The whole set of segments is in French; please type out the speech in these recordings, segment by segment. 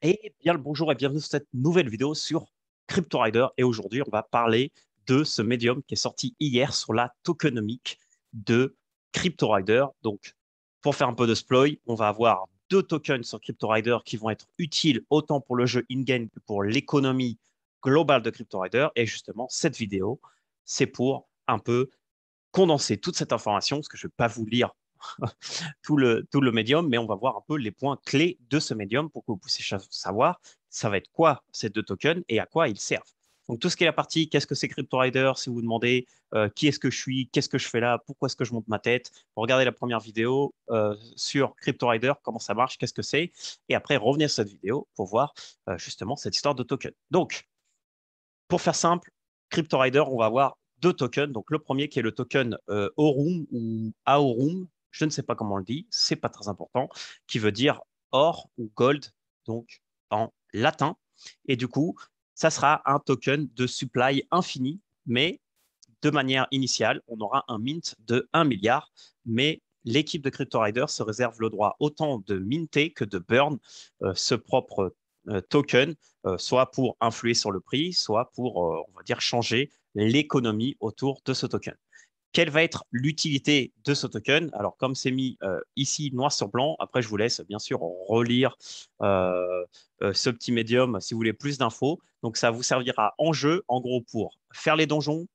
Et bien le bonjour et bienvenue sur cette nouvelle vidéo sur CryptoRider. Et aujourd'hui, on va parler de ce médium qui est sorti hier sur la tokenomique de CryptoRider. Donc, pour faire un peu de spoil, on va avoir deux tokens sur CryptoRider qui vont être utiles autant pour le jeu in-game que pour l'économie globale de CryptoRider. Et justement, cette vidéo, c'est pour un peu condenser toute cette information, parce que je ne vais pas vous lire tout le, tout le médium, mais on va voir un peu les points clés de ce médium pour que vous puissiez savoir ça va être quoi ces deux tokens et à quoi ils servent. Donc tout ce qui est la partie, qu'est-ce que c'est CryptoRider Si vous vous demandez euh, qui est-ce que je suis, qu'est-ce que je fais là, pourquoi est-ce que je monte ma tête, regardez la première vidéo euh, sur CryptoRider, comment ça marche, qu'est-ce que c'est, et après revenir sur cette vidéo pour voir euh, justement cette histoire de token. Donc, pour faire simple, CryptoRider, on va avoir deux tokens. Donc le premier qui est le token Aurum ou Aorum, je ne sais pas comment on le dit, c'est pas très important, qui veut dire or ou gold, donc en latin. Et du coup, ça sera un token de supply infini, mais de manière initiale, on aura un mint de 1 milliard, mais l'équipe de CryptoRider se réserve le droit autant de minter que de burn euh, ce propre euh, token, euh, soit pour influer sur le prix, soit pour, on va dire, changer l'économie autour de ce token quelle va être l'utilité de ce token Alors, comme c'est mis euh, ici noir sur blanc, après, je vous laisse bien sûr relire euh, euh, ce petit médium si vous voulez plus d'infos. Donc, ça vous servira en jeu, en gros, pour faire les donjons,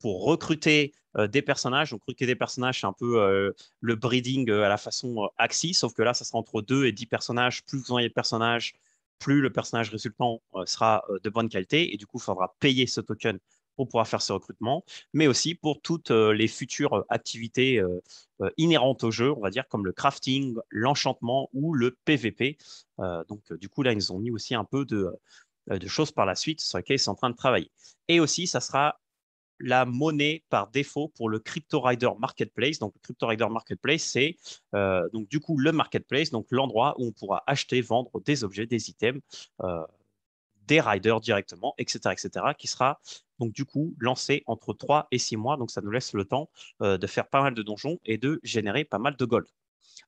pour recruter des personnages. Donc, recruter des personnages, c'est un peu le breeding à la façon Axie, sauf que là, ça sera entre 2 et 10 personnages. Plus vous avez de personnages, plus le personnage résultant sera de bonne qualité. Et du coup, il faudra payer ce token pour pouvoir faire ce recrutement, mais aussi pour toutes euh, les futures euh, activités euh, inhérentes au jeu, on va dire, comme le crafting, l'enchantement ou le PVP. donc, du coup, là, ils ont mis aussi un peu de, choses par la suite sur lesquelles ils sont en train de travailler. Et aussi, ça sera la monnaie par défaut pour le Crypto Rider Marketplace. Donc, le Crypto Rider Marketplace, c'est donc du coup le marketplace, donc l'endroit où on pourra acheter, vendre des objets, des items des riders directement, etc., etc., qui sera donc du coup lancé entre 3 et 6 mois. Donc ça nous laisse le temps euh, de faire pas mal de donjons et de générer pas mal de gold.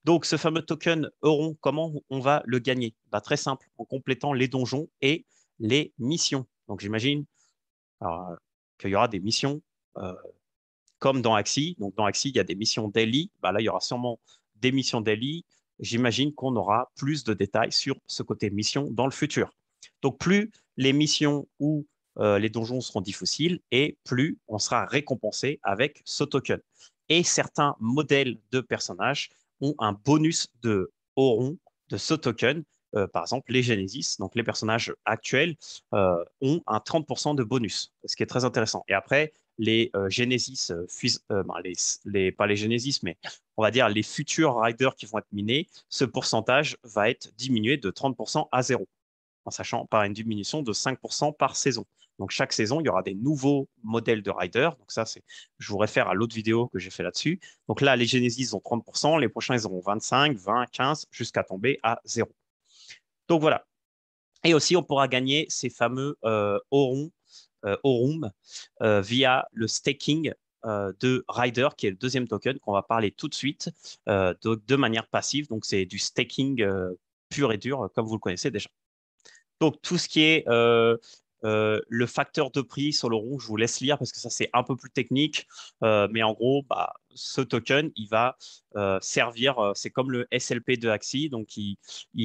Donc ce fameux token Euron, comment on va le gagner bah, Très simple, en complétant les donjons et les missions. Donc j'imagine euh, qu'il y aura des missions euh, comme dans Axie. Donc dans Axie, il y a des missions daily. Bah, là, il y aura sûrement des missions daily. J'imagine qu'on aura plus de détails sur ce côté mission dans le futur. Donc plus les missions ou euh, les donjons seront difficiles et plus on sera récompensé avec ce token. Et certains modèles de personnages ont un bonus de auront de ce token. Euh, par exemple, les Genesis, donc les personnages actuels, euh, ont un 30% de bonus, ce qui est très intéressant. Et après, les Genesis, ben, les, pas les Genesis, mais on va dire les futurs riders qui vont être minés, ce pourcentage va être diminué de 30% à zéro en sachant par une diminution de 5% par saison. Donc chaque saison, il y aura des nouveaux modèles de rider. Donc ça, c'est, je vous réfère à l'autre vidéo que j'ai fait là-dessus. Donc là, les Genesis ont 30%, les prochains, ils auront 25, 20, 15, jusqu'à tomber à zéro. Donc voilà. Et aussi, on pourra gagner ces fameux euh, euh, euh via le staking euh, de Rider, qui est le deuxième token qu'on va parler tout de suite, de, manière passive. Donc c'est du staking pur et dur, comme vous le connaissez déjà. Donc, tout ce qui est euh, euh, le facteur de prix sur le rond, je vous laisse lire parce que ça, c'est un peu plus technique. Euh, mais en gros, bah, ce token, il va servir, c'est comme le SLP de Axi, donc il,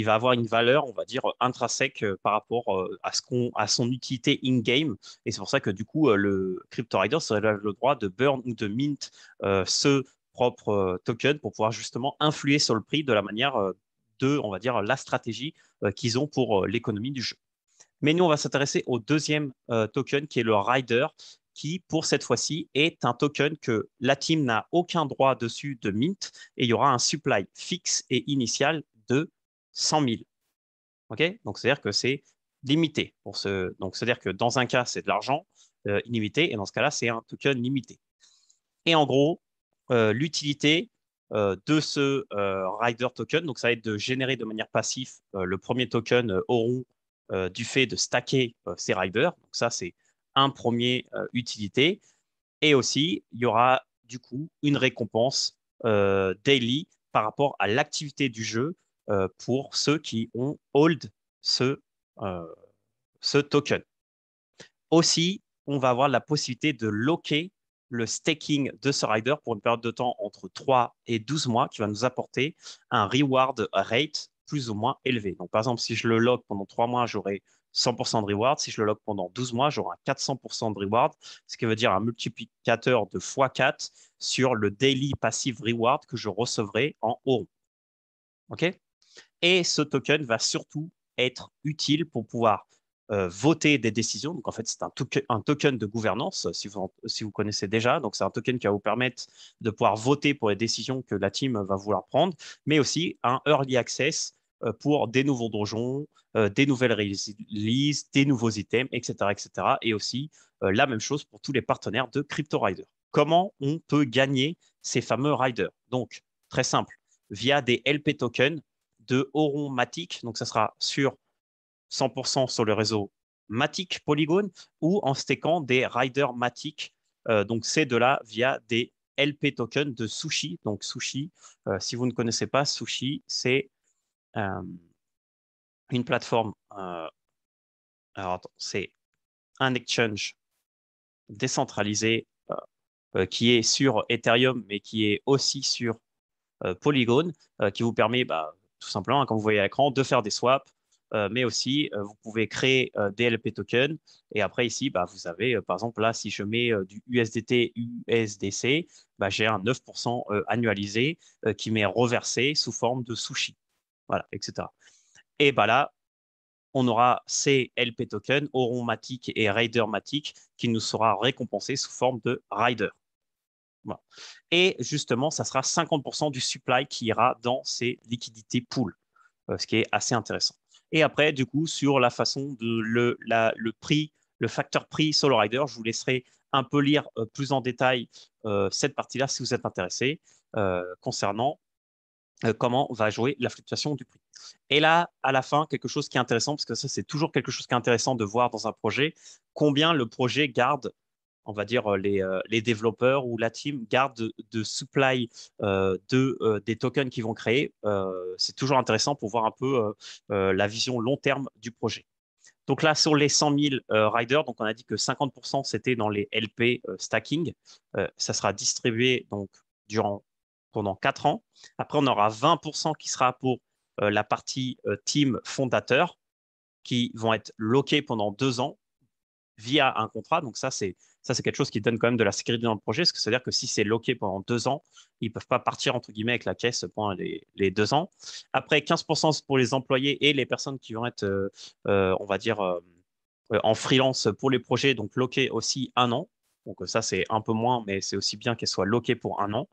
va avoir une valeur, on va dire, intrinsèque par rapport à, ce qu'on, à son utilité in-game. Et c'est pour ça que du coup, le Crypto Rider serait le droit de burn ou de mint ce propre token pour pouvoir justement influer sur le prix de la manière de, on va dire, la stratégie euh, qu'ils ont pour euh, l'économie du jeu. Mais nous, on va s'intéresser au deuxième euh, token qui est le Rider, qui, pour cette fois-ci, est un token que la team n'a aucun droit dessus de mint et il y aura un supply fixe et initial de 100 000. donc, c'est-à-dire que c'est limité. Pour ce... Donc, c'est-à-dire que dans un cas, c'est de l'argent illimité et dans ce cas-là, c'est un token limité. Et en gros, l'utilité, euh, de ce euh, rider token. Donc, ça va être de générer de manière passive euh, le premier token au rond du fait de stacker ces riders. Donc, ça, c'est un premier utilité. Et aussi, il y aura du coup une récompense daily par rapport à l'activité du jeu pour ceux qui ont hold ce, ce token. Aussi, on va avoir la possibilité de loquer le staking de ce rider pour une période de temps entre 3 et 12 mois qui va nous apporter un reward rate plus ou moins élevé. Donc, par exemple, si je le log pendant 3 mois, j'aurai 100% de reward. Si je le log pendant 12 mois, j'aurai 400% de reward, ce qui veut dire un multiplicateur de x4 sur le daily passive reward que je recevrai en euros. OK Et ce token va surtout être utile pour pouvoir euh, voter des décisions. Donc, en fait, c'est un, token, un token de gouvernance, euh, si vous, si vous connaissez déjà. Donc, c'est un token qui va vous permettre de pouvoir voter pour les décisions que la team va vouloir prendre, mais aussi un early access euh, pour des nouveaux donjons, des nouvelles releases, des nouveaux items, etc. etc. et aussi la même chose pour tous les partenaires de Crypto Rider. Comment on peut gagner ces fameux riders Donc, très simple, via des LP tokens de Oron Matic. Donc, ça sera sur 100% sur le réseau Matic Polygon ou en staking des riders Matic. Euh, donc, c'est de là via des LP tokens de Sushi. Donc, Sushi, euh, si vous ne connaissez pas, Sushi, c'est euh, une plateforme. c'est un exchange décentralisé qui est sur Ethereum, mais qui est aussi sur Polygon, qui vous permet bah, tout simplement, hein, quand comme vous voyez à l'écran, de faire des swaps, euh, mais aussi euh, vous pouvez créer euh, des LP tokens. Et après, ici, bah, vous avez, par exemple, là, si je mets du USDT, USDC, bah, j'ai un 9% annualisé qui m'est reversé sous forme de sushi, voilà, etc. Et bah, là, on aura ces LP tokens, Auronmatic et Ridermatic qui nous sera récompensé sous forme de Rider. Et justement, ça sera 50% du supply qui ira dans ces liquidités pool, ce qui est assez intéressant. Et après, du coup, sur la façon de le, la, le prix, le facteur prix rider, je vous laisserai un peu lire euh, plus en détail euh, cette partie-là si vous êtes intéressé euh, concernant comment va jouer la fluctuation du prix. Et là, à la fin, quelque chose qui est intéressant, parce que ça, c'est toujours quelque chose qui est intéressant de voir dans un projet, combien le projet garde on va dire, euh, euh, les, développeurs ou la team garde de, supply euh, de, des tokens qu'ils vont créer. c'est toujours intéressant pour voir un peu la vision long terme du projet. Donc là, sur les 100 000 riders, donc on a dit que 50% c'était dans les LP stacking. ça sera distribué donc durant, pendant 4 ans. Après, on aura 20% qui sera pour la partie team fondateur, qui vont être loqués pendant 2 ans via un contrat. Donc ça, c'est ça, c'est quelque chose qui donne quand même de la sécurité dans le projet, parce que c'est-à-dire que si c'est loqué pendant deux ans, ils ne peuvent pas partir, entre guillemets, avec la caisse pendant les, deux ans. Après, 15% pour les employés et les personnes qui vont être, euh, euh, on va dire, euh, en freelance pour les projets, donc loqués aussi un an. Donc ça, c'est un peu moins, mais c'est aussi bien qu'elles soient loquées pour un an.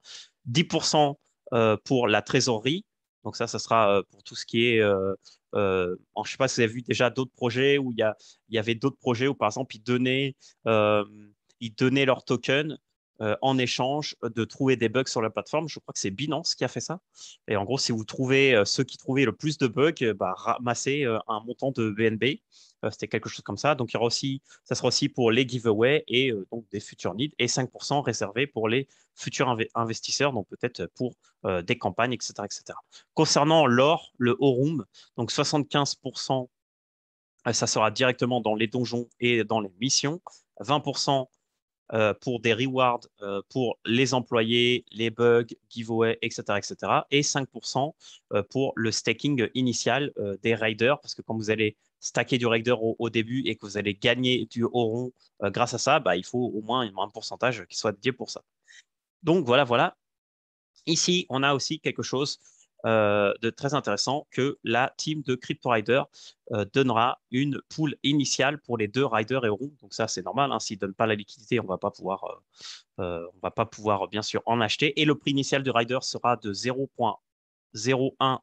10% pour la trésorerie. Donc ça, ça sera pour tout ce qui est... je ne sais pas si vous avez vu déjà d'autres projets où il y, y, avait d'autres projets où, par exemple, ils donnaient donner donnaient leurs tokens euh, en échange de trouver des bugs sur la plateforme. Je crois que c'est Binance qui a fait ça. Et en gros, si vous trouvez euh, ceux qui trouvaient le plus de bugs, euh, bah, ramassez un montant de BNB. C'était quelque chose comme ça. Donc, il y aura aussi, ça sera aussi pour les giveaways et donc des futurs needs et 5% réservé pour les futurs investisseurs, donc peut-être pour des campagnes, etc., etc. Concernant l'or, le O-Room donc 75% ça sera directement dans les donjons et dans les missions. 20% euh, pour des rewards euh, pour les employés, les bugs, giveaways, etc. etc. et 5% euh, pour le staking initial des riders, parce que quand vous allez stacker du raider au, début et que vous allez gagner du rond grâce à ça, bah, il faut au moins un pourcentage qui soit dédié pour ça. Donc voilà, voilà. Ici, on a aussi quelque chose euh, de très intéressant que la team de Crypto Rider euh, donnera une poule initiale pour les deux riders et ron. Donc ça, c'est normal. Hein. S'ils ne donnent pas la liquidité, on va euh, va pas pouvoir bien sûr en acheter. Et le prix initial du rider sera de 0,01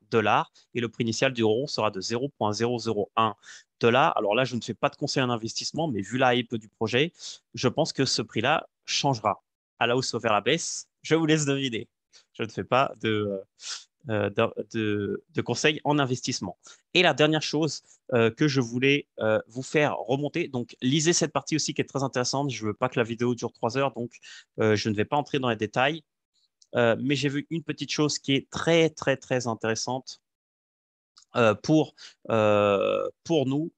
dollars et le prix initial du rond sera de 0,001 dollars. Alors là, je ne fais pas de conseil en investissement, mais vu la hype du projet, je pense que ce prix-là changera à la hausse ou vers la baisse. Je vous laisse deviner. Je ne fais pas de, euh, de, conseils en investissement. Et la dernière chose euh, que je voulais euh, vous faire remonter, donc lisez cette partie aussi qui est très intéressante. Je ne veux pas que la vidéo dure trois heures, donc je ne vais pas entrer dans les détails. mais j'ai vu une petite chose qui est très, très, très intéressante pour, pour nous,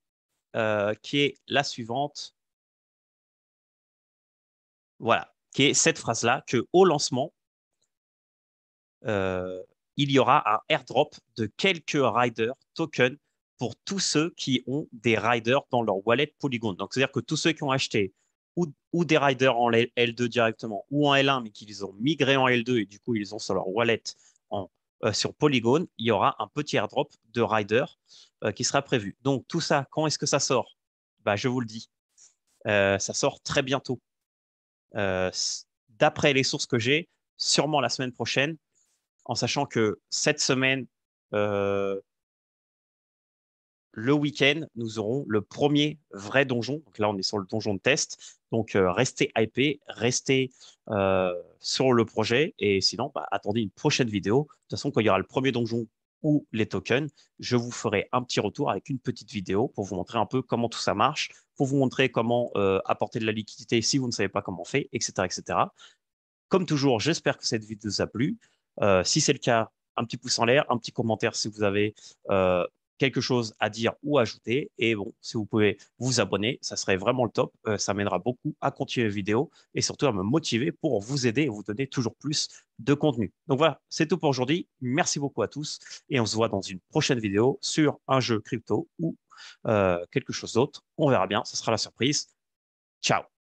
qui est la suivante. Voilà, qui est cette phrase-là, que au lancement, euh, il y aura un airdrop de quelques riders tokens pour tous ceux qui ont des riders dans leur wallet Polygon. Donc, c'est-à-dire que tous ceux qui ont acheté ou, des riders en L2 directement ou en L1, mais les ont migrés en L2 et du coup, ils ont sur leur wallet en, euh, sur Polygon, il y aura un petit airdrop de riders euh, qui sera prévu. Donc, tout ça, quand est-ce que ça sort bah, Je vous le dis, euh, ça sort très bientôt. D'après les sources que j'ai, sûrement la semaine prochaine, en sachant que cette semaine, euh, le week-end, nous aurons le premier vrai donjon. Donc là, on est sur le donjon de test. Donc, euh, restez hypés, restez euh, sur le projet. Et sinon, bah, attendez une prochaine vidéo. De toute façon, quand il y aura le premier donjon ou les tokens, je vous ferai un petit retour avec une petite vidéo pour vous montrer un peu comment tout ça marche, pour vous montrer comment apporter de la liquidité si vous ne savez pas comment on fait, etc. etc. Comme toujours, j'espère que cette vidéo vous a plu. Euh, si c'est le cas, un petit pouce en l'air, un petit commentaire si vous avez euh, quelque chose à dire ou à ajouter. Et bon, si vous pouvez vous abonner, ça serait vraiment le top. Euh, ça m'aidera beaucoup à continuer les vidéos et surtout à me motiver pour vous aider et vous donner toujours plus de contenu. Donc voilà, c'est tout pour aujourd'hui. Merci beaucoup à tous et on se voit dans une prochaine vidéo sur un jeu crypto ou quelque chose d'autre. On verra bien, ce sera la surprise. Ciao